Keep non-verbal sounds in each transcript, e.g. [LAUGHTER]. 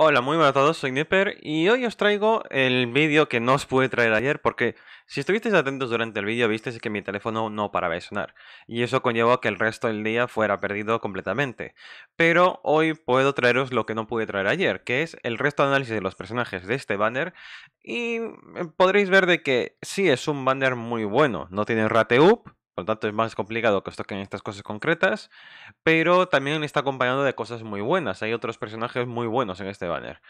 Hola, muy buenas a todos, soy Nipper y hoy os traigo el vídeo que no os pude traer ayer porque si estuvisteis atentos durante el vídeo visteis que mi teléfono no paraba de sonar y eso conllevó que el resto del día fuera perdido completamente. Pero hoy puedo traeros lo que no pude traer ayer, que es el resto de análisis de los personajes de este banner y eh, podréis ver de que sí es un banner muy bueno, no tiene rate up, por lo tanto, es más complicado que os toquen estas cosas concretas, pero también está acompañado de cosas muy buenas. Hay otros personajes muy buenos en este banner.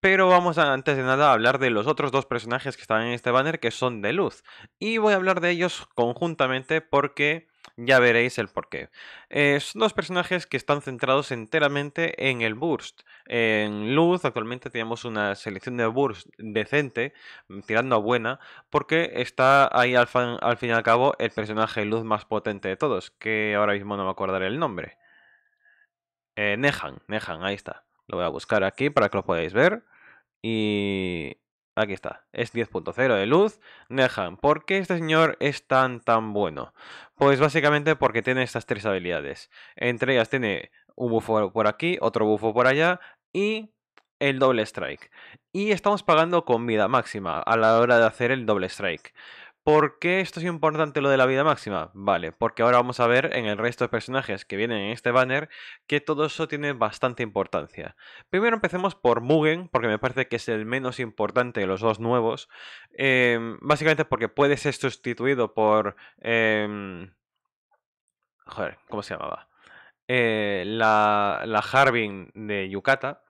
Pero vamos antes de nada a hablar de los otros dos personajes que están en este banner que son de luz. Y voy a hablar de ellos conjuntamente porque ya veréis el porqué. Eh, son dos personajes que están centrados enteramente en el burst. En Luz actualmente tenemos una selección de burst decente, mm, tirando a buena, porque está ahí al, al fin y al cabo el personaje Luz más potente de todos, que ahora mismo no me acordaré el nombre. Eh, Nehan, Nehan, ahí está. Lo voy a buscar aquí para que lo podáis ver. Y Aquí está, es 10.0 de luz. Nehan, ¿por qué este señor es tan tan bueno? Pues básicamente porque tiene estas tres habilidades. Entre ellas tiene un bufo por aquí, otro bufo por allá y el doble strike. Y estamos pagando con vida máxima a la hora de hacer el doble strike. ¿Por qué esto es importante lo de la vida máxima? Vale, porque ahora vamos a ver en el resto de personajes que vienen en este banner que todo eso tiene bastante importancia. Primero empecemos por Mugen, porque me parece que es el menos importante de los dos nuevos. Em, básicamente porque puede ser sustituido por... Em, joder, ¿cómo se llamaba? Eh, la, la Harbin de Yukata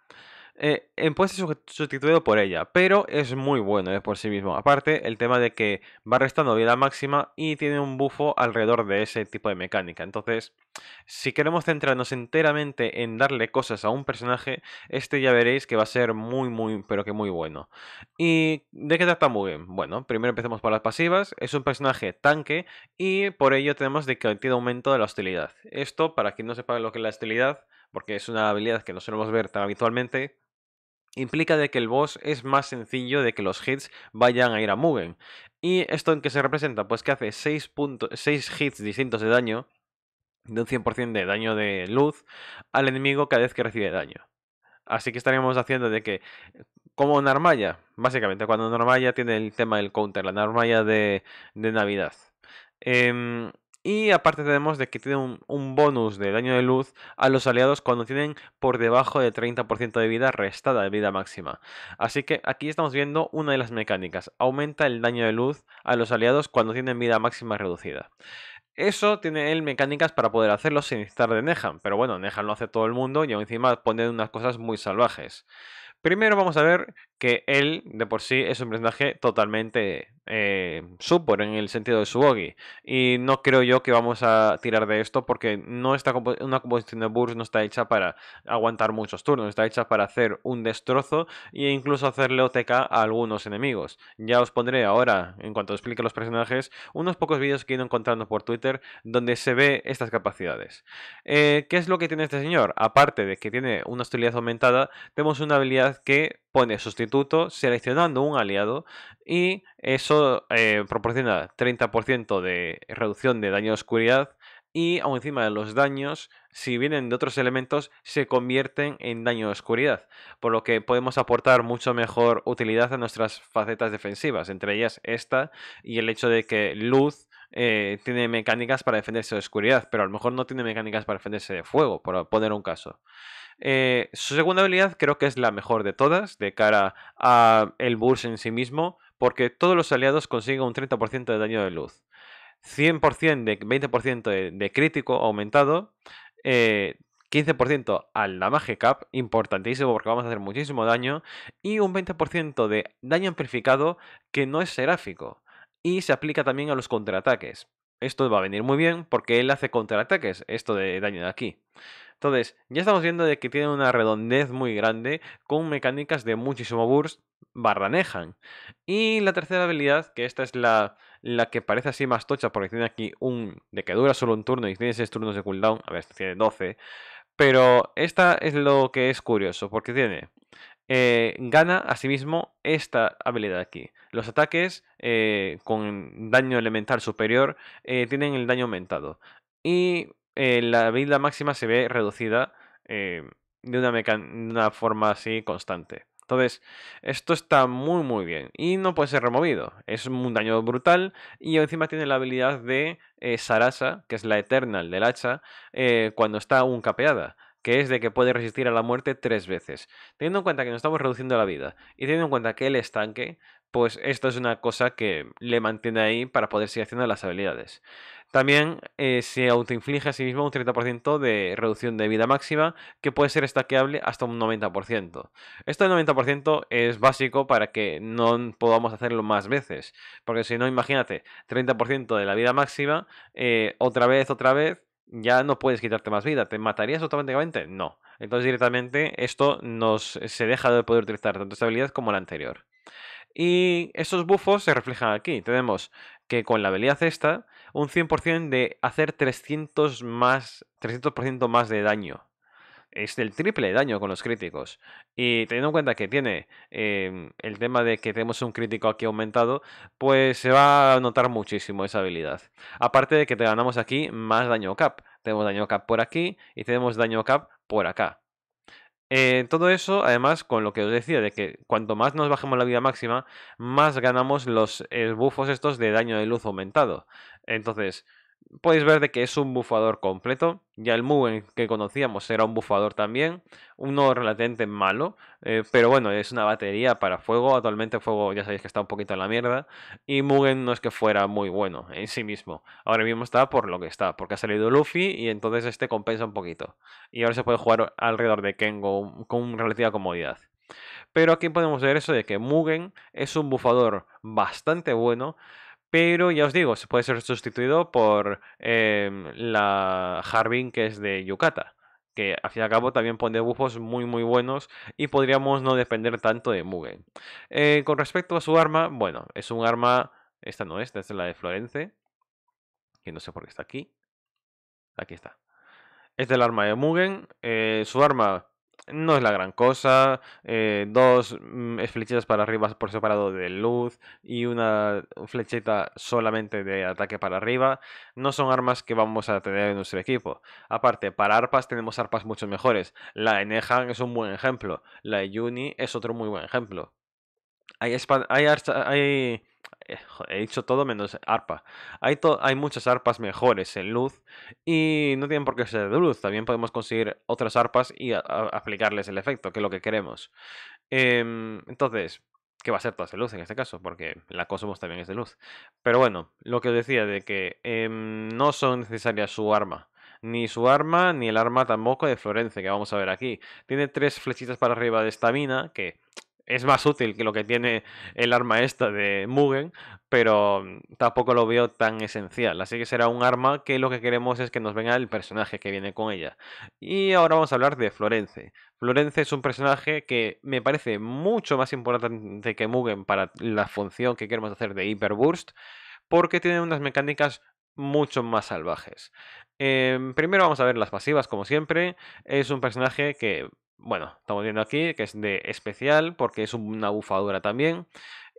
eh, puede ser sustituido por ella, pero es muy bueno es eh, por sí mismo. Aparte, el tema de que va restando vida máxima y tiene un bufo alrededor de ese tipo de mecánica. Entonces, si queremos centrarnos enteramente en darle cosas a un personaje, este ya veréis que va a ser muy, muy, pero que muy bueno. ¿Y de qué trata bien? Bueno, primero empecemos por las pasivas. Es un personaje tanque y por ello tenemos de que tiene aumento de la hostilidad. Esto, para quien no sepa lo que es la hostilidad, porque es una habilidad que no solemos ver tan habitualmente, implica de que el boss es más sencillo de que los hits vayan a ir a Mugen. ¿Y esto en qué se representa? Pues que hace 6, hits distintos de daño, de un 100% de daño de luz, al enemigo cada vez que recibe daño. Así que estaríamos haciendo de que, como Narmaya, básicamente, cuando Narmaya tiene el tema del counter, la Narmaya de, de Navidad. Em, y aparte tenemos de que tiene un, bonus de daño de luz a los aliados cuando tienen por debajo del 30% de vida restada de vida máxima. Así que aquí estamos viendo una de las mecánicas. Aumenta el daño de luz a los aliados cuando tienen vida máxima reducida. Eso tiene él mecánicas para poder hacerlo sin estar de Nehan, pero bueno, Nehan lo hace todo el mundo y encima pone unas cosas muy salvajes. Primero vamos a ver que él de por sí es un personaje totalmente eh, super en el sentido de su bogey. Y no creo yo que vamos a tirar de esto porque no una composición de Burst no está hecha para aguantar muchos turnos, está hecha para hacer un destrozo e incluso hacerle OTK a algunos enemigos. Ya os pondré ahora, en cuanto explique los personajes, unos pocos vídeos que he ido encontrando por Twitter donde se ve estas capacidades. Eh, ¿Qué es lo que tiene este señor? Aparte de que tiene una hostilidad aumentada, tenemos una habilidad que pone sustituto seleccionando un aliado y eso eh, proporciona 30% de reducción de daño de oscuridad y aún encima de los daños, si vienen de otros elementos, se convierten en daño de oscuridad, por lo que podemos aportar mucho mejor utilidad a nuestras facetas defensivas, entre ellas esta y el hecho de que luz eh, tiene mecánicas para defenderse de oscuridad, pero a lo mejor no tiene mecánicas para defenderse de fuego, por poner un caso. Eh, su segunda habilidad creo que es la mejor de todas de cara al el burst en sí mismo, porque todos los aliados consiguen un 30% de daño de luz. 100% de 20% de, crítico aumentado, 15% eh, Al la Cap, importantísimo porque vamos a hacer muchísimo daño, y un 20% de daño amplificado que no es seráfico y se aplica también a los contraataques. Esto va a venir muy bien porque él hace contraataques, esto de daño de aquí. Entonces, ya estamos viendo de que tiene una redondez muy grande con mecánicas de muchísimo burst barranejan. Y la tercera habilidad, que esta es la, la que parece así más tocha porque tiene aquí un... de que dura solo un turno y tiene 6 turnos de cooldown, a ver, tiene 12. Pero esta es lo que es curioso porque tiene eh, gana asimismo esta habilidad aquí. Los ataques eh, con daño elemental superior eh, tienen el daño aumentado y la habilidad máxima se ve reducida de una, forma así constante. Entonces, esto está muy muy bien y no puede ser removido. Es un daño brutal y encima tiene la habilidad de Sarasa, que es la Eternal del hacha, cuando está aún capeada que es de que puede resistir a la muerte tres veces. Teniendo en cuenta que nos estamos reduciendo la vida y teniendo en cuenta que el estanque, pues esto es una cosa que le mantiene ahí para poder seguir haciendo las habilidades. También eh, se autoinflige a sí mismo un 30% de reducción de vida máxima, que puede ser estaqueable hasta un 90%. Esto del 90% es básico para que no podamos hacerlo más veces, porque si no, imagínate, 30% de la vida máxima, eh, otra vez, otra vez, ya no puedes quitarte más vida. ¿Te matarías automáticamente? No. Entonces directamente esto nos, eh, se deja de poder utilizar tanto esta habilidad como la anterior. Y estos bufos se reflejan aquí. Tenemos que con la habilidad esta, un 100% de hacer 300 más, 300 más de daño es el triple daño con los críticos. Y teniendo en cuenta que tiene em, el tema de que tenemos un crítico aquí aumentado, pues se va a notar muchísimo esa habilidad. Aparte de que te ganamos aquí más daño cap. Tenemos daño cap por aquí y tenemos daño cap por acá. Eh, todo eso, además, con lo que os decía, de que cuanto más nos bajemos la vida máxima, más ganamos los buffos estos de daño de luz aumentado. Entonces, podéis ver de que es un bufador completo. Ya el Mugen que conocíamos era un bufador también, uno relativamente malo, eh, pero bueno, es una batería para fuego. Actualmente fuego ya sabéis que está un poquito en la mierda y Mugen no es que fuera muy bueno en sí mismo. Ahora mismo está por lo que está, porque ha salido Luffy y entonces este compensa un poquito. Y ahora se puede jugar alrededor de Kengo con relativa comodidad. Pero aquí podemos ver eso de que Mugen es un bufador bastante bueno pero ya os digo, se puede ser sustituido por em, la Harbin que es de Yucata. Que al fin y al cabo también pone dibujos muy muy buenos y podríamos no depender tanto de Mugen. Eh, con respecto a su arma, bueno, es un arma. Esta no es, esta es la de Florence. Que no sé por qué está aquí. Aquí está. es del arma de Mugen. Eh, su arma no es la gran cosa. Eh, dos mm, flechitas para arriba por separado de luz y una flechita solamente de ataque para arriba. No son armas que vamos a tener en nuestro equipo. Aparte, para arpas tenemos arpas mucho mejores. La Enehan es un buen ejemplo. La Yuni es otro muy buen ejemplo. Hay, hay, hay eh, he dicho todo menos arpa. Hay, hay muchas arpas mejores en luz y no tienen por qué ser de luz. También podemos conseguir otras arpas y aplicarles el efecto, que es lo que queremos. Em, entonces, ¿qué va a ser toda esa luz en este caso, porque la Cosmos también es de luz. Pero bueno, lo que os decía de que em, no son necesarias su arma. Ni su arma, ni el arma tampoco de Florence, que vamos a ver aquí. Tiene tres flechitas para arriba de esta mina que es más útil que lo que tiene el arma esta de Mugen, pero mm, tampoco lo veo tan esencial. Así que será un arma que lo que queremos es que nos venga el personaje que viene con ella. Y ahora vamos a hablar de Florence. Florence es un personaje que me parece mucho más importante que Mugen para la función que queremos hacer de Hyperburst, porque tiene unas mecánicas mucho más salvajes. Em, primero vamos a ver las pasivas, como siempre. Es un personaje que bueno, estamos viendo aquí que es de especial porque es una bufadura también.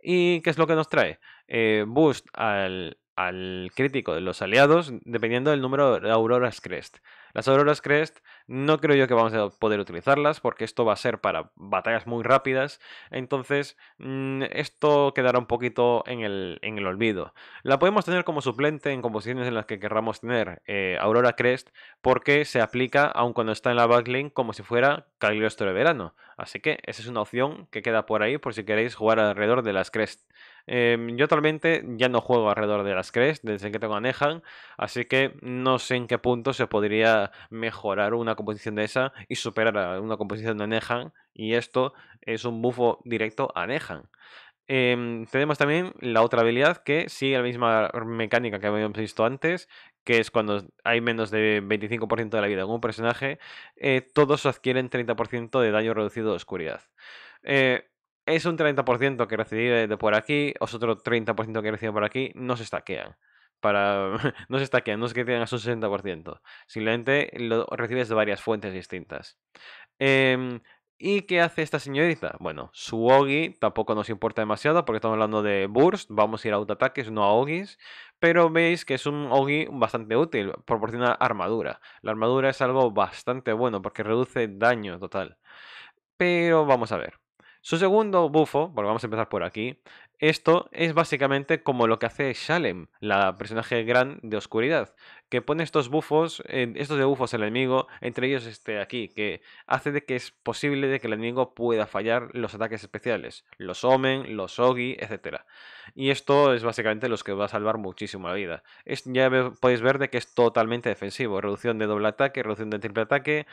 ¿Y qué es lo que nos trae? Eh, boost al al crítico de los aliados dependiendo del número de auroras crest. Las auroras crest no creo yo que vamos a poder utilizarlas porque esto va a ser para batallas muy rápidas, entonces mm, esto quedará un poquito en el, olvido. La podemos tener como suplente en composiciones en las que querramos tener eh, aurora crest porque se aplica aun cuando está en la backlink como si fuera Cagliostro de verano, así que esa es una opción que queda por ahí por si queréis jugar alrededor de las crest. Em, yo actualmente ya no juego alrededor de las Crest desde que tengo a así que no sé en qué punto se podría mejorar una composición de esa y superar a una composición de Nehan, y esto es un bufo directo a Nehan. Em, tenemos también la otra habilidad que sigue la misma mecánica que habíamos visto antes, que es cuando hay menos de 25% de la vida en un personaje, eh, todos adquieren 30% de daño reducido de oscuridad. Eh, es un 30% que recibe de, por aquí, es otro 30% que recibe por aquí, no se stackean. Para, [LAUGHS] no se stackean, no se que a su 60%. Simplemente lo recibes de varias fuentes distintas. Em, ¿Y qué hace esta señorita? Bueno, su Ogi tampoco nos importa demasiado porque estamos hablando de burst, vamos a ir a autoataques, no a Ogis, pero veis que es un Ogi bastante útil, proporciona armadura. La armadura es algo bastante bueno porque reduce daño total. Pero vamos a ver. Su segundo bufo, bueno, vamos a empezar por aquí, esto es básicamente como lo que hace Shalem, la personaje gran de oscuridad, que pone estos bufos, estos de bufos al enemigo, entre ellos este aquí, que hace de que es posible de que el enemigo pueda fallar los ataques especiales, los Omen, los Ogi, etc. Y esto es básicamente los que va a salvar muchísima la vida. ya podéis ver de que es totalmente defensivo, reducción de doble ataque, reducción de triple ataque,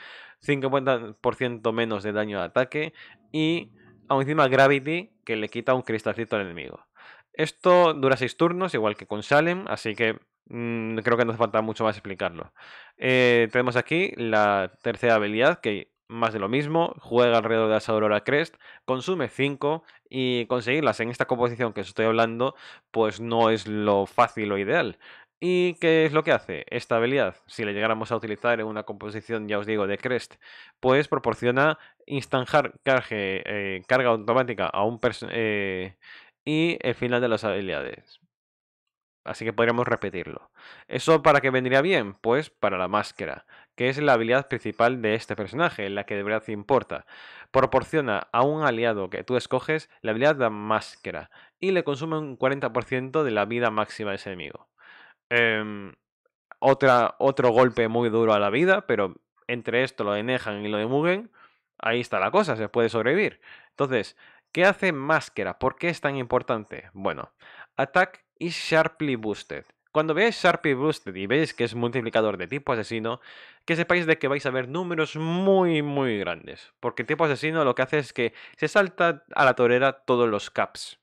50% menos de daño de ataque y aún encima Gravity, que le quita un cristalcito al enemigo. Esto dura 6 turnos, igual que con Salem, así que mm, creo que no hace falta mucho más explicarlo. Eh, tenemos aquí la tercera habilidad, que más de lo mismo, juega alrededor de las Aurora Crest, consume 5 y conseguirlas en esta composición que os estoy hablando, pues no es lo fácil o ideal. ¿Y qué es lo que hace? Esta habilidad, si la llegáramos a utilizar en una composición, ya os digo, de Crest, pues proporciona instanjar eh, carga automática a un personaje eh, y el final de las habilidades. Así que podríamos repetirlo. ¿Eso para qué vendría bien? Pues para la máscara, que es la habilidad principal de este personaje, la que de verdad importa. Proporciona a un aliado que tú escoges la habilidad de máscara y le consume un 40% de la vida máxima de ese enemigo. Em, otra, otro golpe muy duro a la vida, pero entre esto, lo de y lo de ahí está la cosa, se puede sobrevivir. Entonces, ¿qué hace Máscara? ¿Por qué es tan importante? Bueno, Attack y Sharply Boosted. Cuando veáis Sharply Boosted y veis que es multiplicador de tipo asesino, que sepáis de que vais a ver números muy, muy grandes. Porque tipo asesino lo que hace es que se salta a la torera todos los caps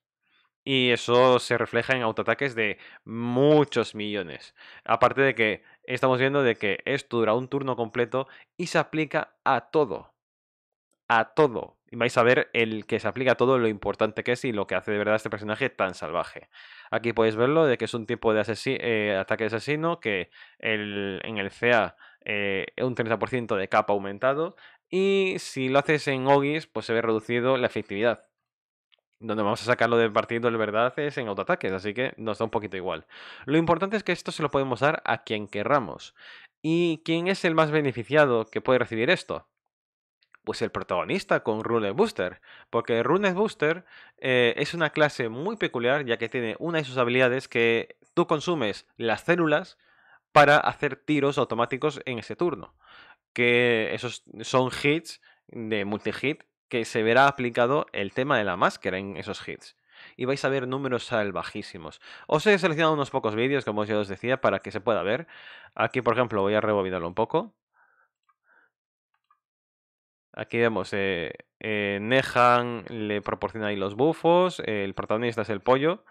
y eso se refleja en autoataques de muchos millones. Aparte de que estamos viendo de que esto dura un turno completo y se aplica a todo. A todo. Y vais a ver el que se aplica a todo, lo importante que es y lo que hace de verdad este personaje tan salvaje. Aquí podéis verlo de que es un tipo de eh, ataque de asesino que en el CA eh, un 30% de capa aumentado. Y si lo haces en Ogis, pues se ve reducido la efectividad donde vamos a sacarlo de partido de verdad es en autoataques, así que nos da un poquito igual. Lo importante es que esto se lo podemos dar a quien querramos. ¿Y quién es el más beneficiado que puede recibir esto? Pues el protagonista con Rune Booster, porque Rune Booster eh, es una clase muy peculiar ya que tiene una de sus habilidades que tú consumes las células para hacer tiros automáticos en ese turno, que esos son hits de multi-hit que se verá aplicado el tema de la máscara en esos hits. Y vais a ver números salvajísimos. Os he seleccionado unos pocos vídeos, como ya os decía, para que se pueda ver. Aquí, por ejemplo, voy a rebobinarlo un poco. Aquí vemos, eh, eh, Nehan le proporciona ahí los bufos, el protagonista es el pollo.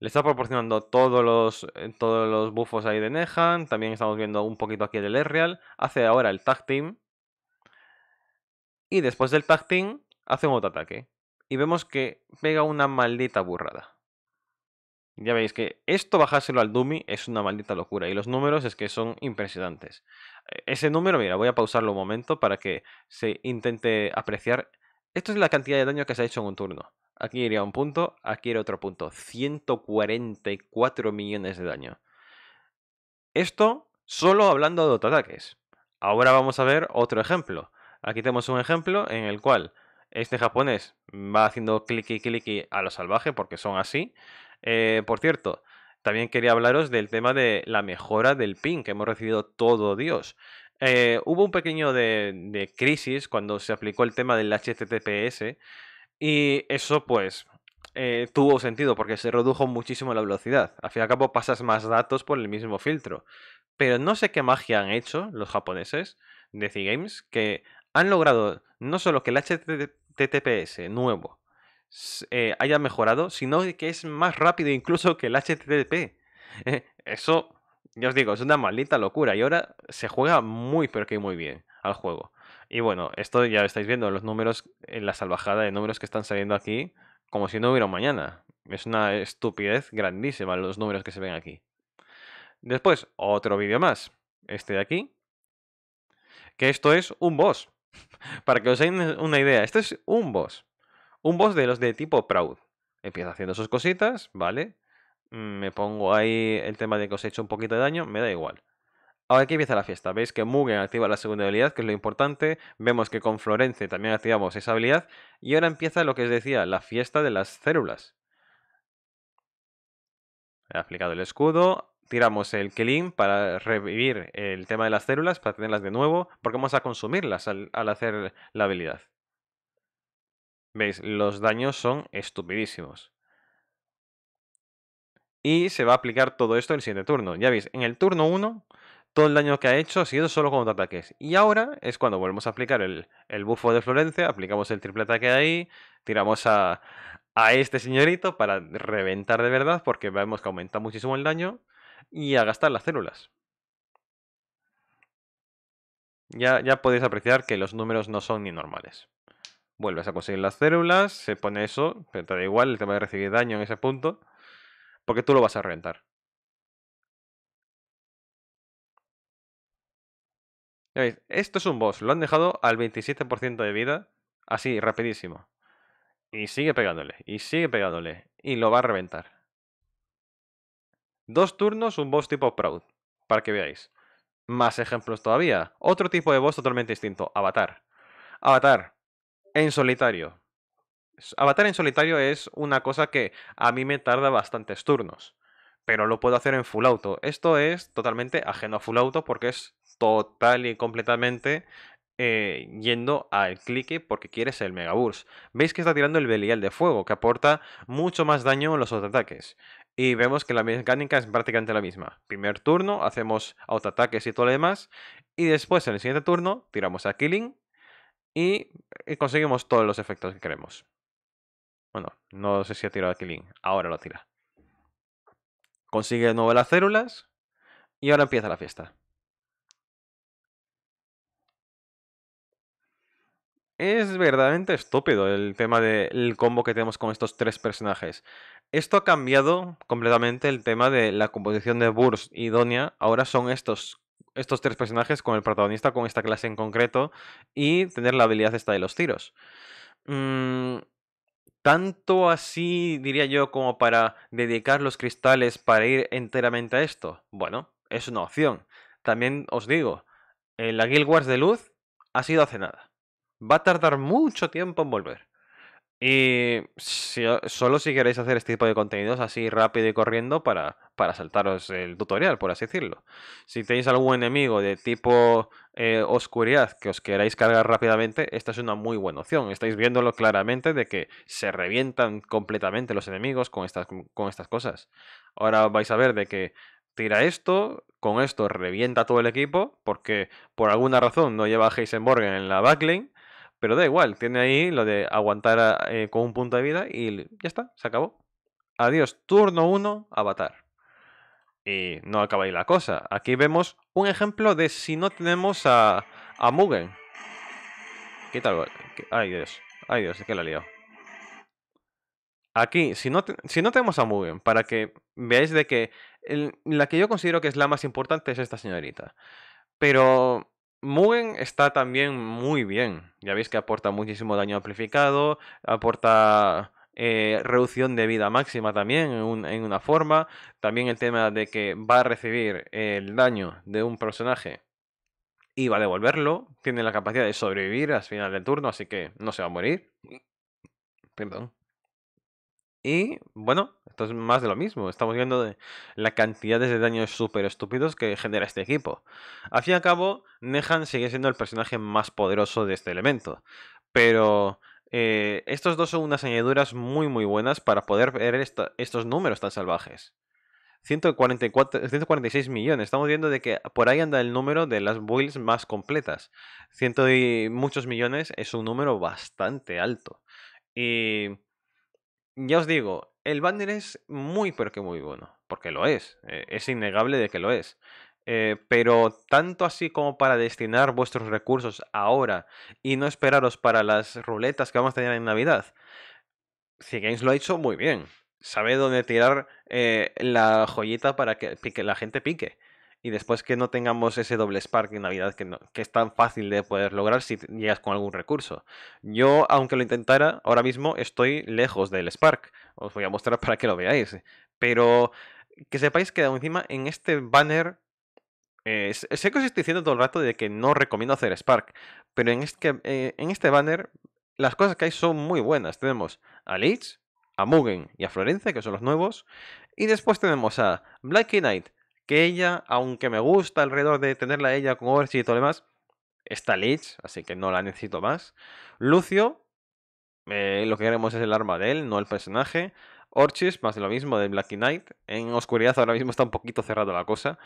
Le está proporcionando todos los, eh, todos los bufos ahí de Nehan. También estamos viendo un poquito aquí del Real. Hace ahora el tag team y después del pactín, hace un autoataque. Y vemos que pega una maldita burrada. Ya veis que esto bajárselo al dummy es una maldita locura. Y los números es que son impresionantes. E, ese número, mira, voy a pausarlo un momento para que se intente apreciar. Esto es la cantidad de daño que se ha hecho en un turno. Aquí iría un punto, aquí iría otro punto. 144 millones de daño. Esto solo hablando de autoataques. Ahora vamos a ver otro ejemplo. Aquí tenemos un ejemplo en el cual este japonés va haciendo clicky clicky a lo salvaje porque son así. Eh, por cierto, también quería hablaros del tema de la mejora del ping que hemos recibido todo Dios. Eh, hubo un pequeño de, crisis cuando se aplicó el tema del HTTPS y eso pues eh, tuvo sentido porque se redujo muchísimo la velocidad. Al fin y al cabo pasas más datos por el mismo filtro. Pero no sé qué magia han hecho los japoneses de C-Games que han logrado no solo que el HTTPS nuevo eh, haya mejorado, sino que es más rápido incluso que el HTTP. Eh, eso, ya os digo, es una maldita locura. Y ahora se juega muy, pero que muy bien al juego. Y bueno, esto ya estáis viendo, los números, en eh, la salvajada de números que están saliendo aquí, como si no hubiera mañana. Es una estupidez grandísima los números que se ven aquí. Después, otro vídeo más. Este de aquí. Que esto es un boss. [LAUGHS] Para que os den una idea, esto es un boss. Un boss de los de tipo Proud. Empieza haciendo sus cositas, ¿vale? Mm, me pongo ahí el tema de que os he hecho un poquito de daño, me da igual. Ahora aquí empieza la fiesta. Veis que Mugen activa la segunda habilidad, que es lo importante. Vemos que con Florence también activamos esa habilidad. Y ahora empieza lo que os decía, la fiesta de las células. He aplicado el escudo tiramos el killing para revivir el tema de las células, para tenerlas de nuevo, porque vamos a consumirlas al, hacer la habilidad. ¿Veis? Los daños son estupidísimos. Y se va a aplicar todo esto en el siguiente turno. Ya veis, en el turno 1 todo el daño que ha hecho ha sido solo con ataques. Y ahora es cuando volvemos a aplicar el, el bufo de Florencia, aplicamos el triple ataque ahí, tiramos a, a este señorito para reventar de verdad porque vemos que aumenta muchísimo el daño y a gastar las células. Ya, ya podéis apreciar que los números no son ni normales. Vuelves a conseguir las células, se pone eso, pero te da igual el tema de recibir daño en ese punto, porque tú lo vas a reventar. esto es un boss, lo han dejado al 27% de vida, así, rapidísimo. Y sigue pegándole, y sigue pegándole, y lo va a reventar. Dos turnos, un boss tipo Proud, para que veáis. Más ejemplos todavía. Otro tipo de boss totalmente distinto, Avatar. Avatar, en solitario. Avatar en solitario es una cosa que a mí me tarda bastantes turnos, pero lo puedo hacer en full auto. Esto es totalmente ajeno a full auto porque es total y completamente eh, yendo al clique porque quieres el Mega Veis que está tirando el Belial de fuego, que aporta mucho más daño en los otros ataques y vemos que la mecánica es prácticamente la misma. Primer turno hacemos autoataques y todo lo demás, y después en el siguiente turno tiramos a Killing y eh, conseguimos todos los efectos que queremos. Bueno, no sé si ha tirado a Killing, ahora lo tira. Consigue de nuevo las células y ahora empieza la fiesta. Es verdaderamente estúpido el tema del combo que tenemos con estos tres personajes. Esto ha cambiado completamente el tema de la composición de Burst y Donia. Ahora son estos, estos tres personajes con el protagonista, con esta clase en concreto, y tener la habilidad esta de los tiros. Mm, tanto así, diría yo, como para dedicar los cristales para ir enteramente a esto. Bueno, es una opción. También os digo, eh, la Guild Wars de Luz ha sido hace nada. Va a tardar mucho tiempo en volver. Y si, solo si queréis hacer este tipo de contenidos así rápido y corriendo para, saltaros el tutorial, por así decirlo. Si tenéis algún enemigo de tipo eh, oscuridad que os queráis cargar rápidamente, esta es una muy buena opción. Estáis viéndolo claramente de que se revientan completamente los enemigos con estas, con estas cosas. Ahora vais a ver de que tira esto, con esto revienta todo el equipo, porque por alguna razón no lleva a Heisenborgen en la backlane pero da igual, tiene ahí lo de aguantar eh, con un punto de vida y ya está, se acabó. Adiós, turno 1, avatar. Y no acaba ahí la cosa. Aquí vemos un ejemplo de si no tenemos a, a Mugen. ¿Qué tal? Ay Dios, ay Dios, es que la he Aquí, si no, si no tenemos a Mugen, para que veáis de que la que yo considero que es la más importante es esta señorita. Pero Mugen está también muy bien. Ya veis que aporta muchísimo daño amplificado, aporta eh, reducción de vida máxima también en, una forma. También el tema de que va a recibir el daño de un personaje y va a devolverlo. Tiene la capacidad de sobrevivir al final del turno, así que no se va a morir. Perdón. Y bueno, esto es más de lo mismo. Estamos viendo la cantidad de daños súper estúpidos que genera este equipo. Al fin y al cabo, Nehan sigue siendo el personaje más poderoso de este elemento. Pero eh, estos dos son unas añadiduras muy muy buenas para poder ver estos números tan salvajes. 144, 146 millones. Estamos viendo de que por ahí anda el número de las builds más completas. Ciento y muchos millones es un número bastante alto. Y ya os digo, el banner es muy pero que muy bueno, porque lo es, eh, es innegable de que lo es. Eh, pero tanto así como para destinar vuestros recursos ahora y no esperaros para las ruletas que vamos a tener en Navidad, si lo ha hecho muy bien. Sabe dónde tirar eh, la joyita para que, la gente pique y después que no tengamos ese doble spark en Navidad que, es tan fácil de poder lograr si llegas con algún recurso. Yo, aunque lo intentara, ahora mismo estoy lejos del spark. Os voy a mostrar para que lo veáis. Pero que sepáis que encima en este banner eh, sé que os estoy diciendo todo el rato de que no recomiendo hacer Spark, pero en este, eh, en este banner las cosas que hay son muy buenas. Tenemos a Leeds, a Mugen y a Florencia, que son los nuevos. Y después tenemos a Black Knight, que ella, aunque me gusta alrededor de tenerla ella con Orchis y todo lo demás, está Lich, así que no la necesito más. Lucio, eh, lo que queremos es el arma de él, no el personaje. Orchis, más de lo mismo, de Black Knight. En Oscuridad ahora mismo está un poquito cerrado la cosa.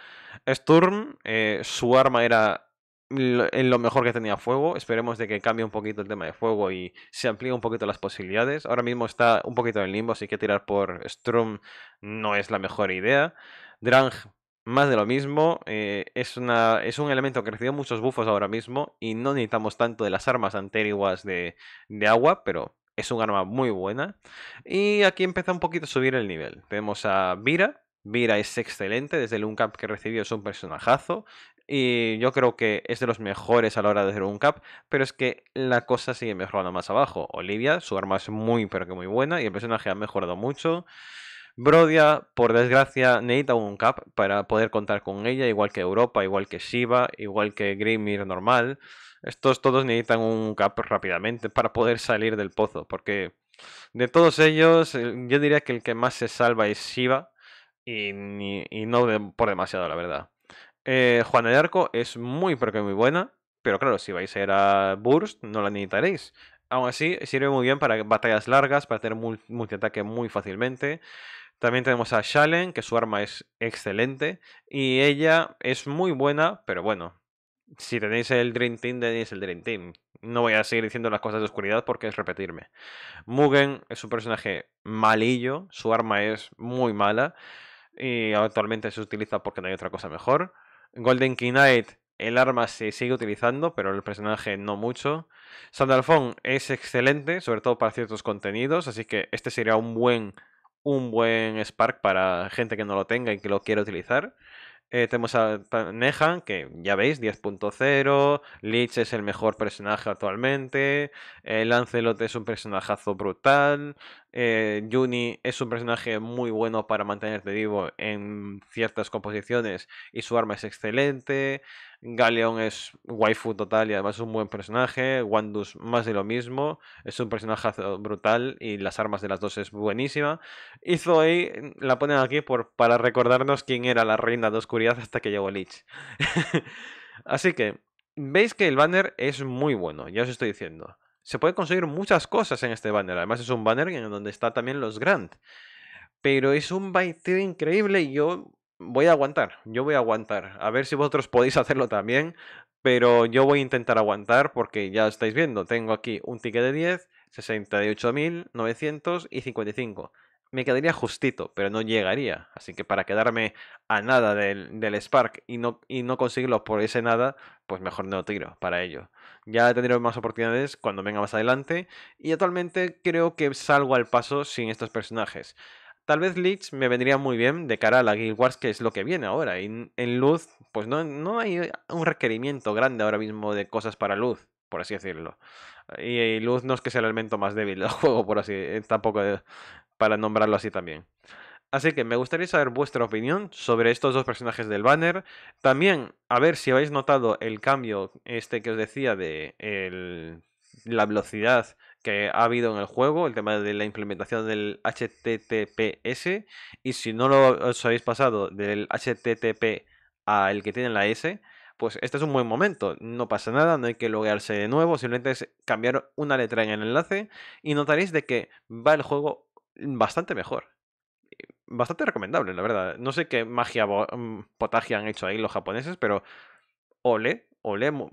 Sturm, eh, su arma era lo mejor que tenía fuego. Esperemos de que cambie un poquito el tema de fuego y se amplíe un poquito las posibilidades. Ahora mismo está un poquito en limbo, así que tirar por Sturm no es la mejor idea. Drang más de lo mismo. Eh, es, una, es un elemento que recibió muchos bufos ahora mismo y no necesitamos tanto de las armas antiguas de, agua, pero es un arma muy buena. Y aquí empieza un poquito a subir el nivel. Tenemos a Vira. Vira es excelente, desde el uncap que recibió es un personajazo y yo creo que es de los mejores a la hora de hacer un cap, pero es que la cosa sigue mejorando más abajo. Olivia, su arma es muy pero que muy buena y el personaje ha mejorado mucho. Brodia, por desgracia, necesita un cap para poder contar con ella, igual que Europa, igual que Shiva, igual que Grimir normal. Estos todos necesitan un cap rápidamente para poder salir del pozo, porque de todos ellos, yo diría que el que más se salva es Shiva, y, no por demasiado, la verdad. Eh, Juana de Arco es muy, pero que muy buena, pero claro, si vais a ir a Burst, no la necesitaréis. Aún así, sirve muy bien para batallas largas, para tener multiataque muy fácilmente. También tenemos a Shalen, que su arma es excelente. Y ella es muy buena, pero bueno. Si tenéis el Dream Team, tenéis el Dream Team. No voy a seguir diciendo las cosas de oscuridad porque es repetirme. Mugen es un personaje malillo, su arma es muy mala. Y actualmente se utiliza porque no hay otra cosa mejor. Golden Knight, el arma se sigue utilizando, pero el personaje no mucho. Sandalfon es excelente, sobre todo para ciertos contenidos, así que este sería un buen un buen Spark para gente que no lo tenga y que lo quiera utilizar. Eh, tenemos a Nehan, que ya veis, 10.0. Lich es el mejor personaje actualmente. Eh, Lancelot es un personajazo brutal. Juni eh, es un personaje muy bueno para mantenerte vivo en ciertas composiciones y su arma es excelente. Galeon es waifu total y además es un buen personaje. Wandus más de lo mismo. Es un personaje brutal y las armas de las dos es buenísima. Y Zoe mm, la ponen aquí por, para recordarnos quién era la reina de oscuridad hasta que llegó Lich. [LAUGHS] Así que veis que el banner es muy bueno, ya os estoy diciendo. Se puede conseguir muchas cosas en este banner. Además es un banner en donde está también los Grand. Pero es un baiteo increíble y yo voy a aguantar, yo voy a aguantar. A ver si vosotros podéis hacerlo también, pero yo voy a intentar aguantar porque ya estáis viendo, tengo aquí un ticket de 10, 68.900 y Me quedaría justito, pero no llegaría. Así que para quedarme a nada del, Spark y no, y no conseguirlo por ese nada, pues mejor no tiro para ello. Ya tendré más oportunidades cuando venga más adelante. Y actualmente creo que salgo al paso sin estos personajes. Tal vez Leech me vendría muy bien de cara a la Guild Wars, que es lo que viene ahora. en Luz, pues no, no hay un requerimiento grande ahora mismo de cosas para Luz, por así decirlo. Y, Luz no es que sea el elemento más débil del [LAUGHS] juego, por así, eh, tampoco eh, para nombrarlo así también. Así que me gustaría saber vuestra opinión sobre estos dos personajes del banner. También, a ver si habéis notado el cambio este que os decía de la velocidad que ha habido en el juego, el tema de la implementación del HTTPS. Y si no lo os habéis pasado del HTTP al que tiene la S, pues este es un buen momento. No pasa nada, no hay que loguearse de nuevo, simplemente es cambiar una letra en el enlace y notaréis de que va el juego bastante mejor. Bastante recomendable, la verdad. No sé qué magia mm, potagia han hecho ahí los japoneses, pero ole,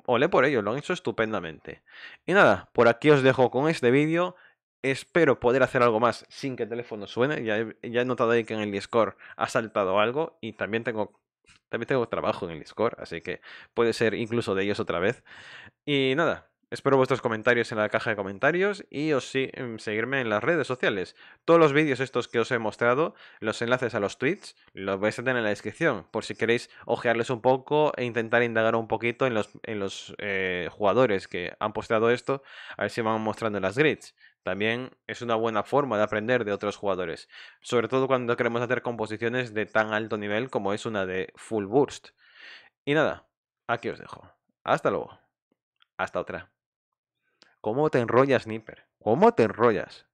Olé, por ello, lo han hecho estupendamente. Y nada, por aquí os dejo con este vídeo. Espero poder hacer algo más sin que el teléfono suene. Ya he, ya he notado ahí que en el Discord ha saltado algo y también tengo también tengo trabajo en el Discord, así que puede ser incluso de ellos otra vez. Y nada, Espero vuestros comentarios en la caja de comentarios y os sí, em, seguirme en las redes sociales. Todos los vídeos estos que os he mostrado, los enlaces a los tweets, los vais a tener en la descripción por si queréis ojearles un poco e intentar indagar un poquito en los, eh, jugadores que han posteado esto, a ver si van mostrando las grids. También es una buena forma de aprender de otros jugadores, sobre todo cuando queremos hacer composiciones de tan alto nivel como es una de Full Burst. Y nada, aquí os dejo. Hasta luego. Hasta otra. ¿Cómo te enrollas, Nipper? ¿Cómo te enrollas?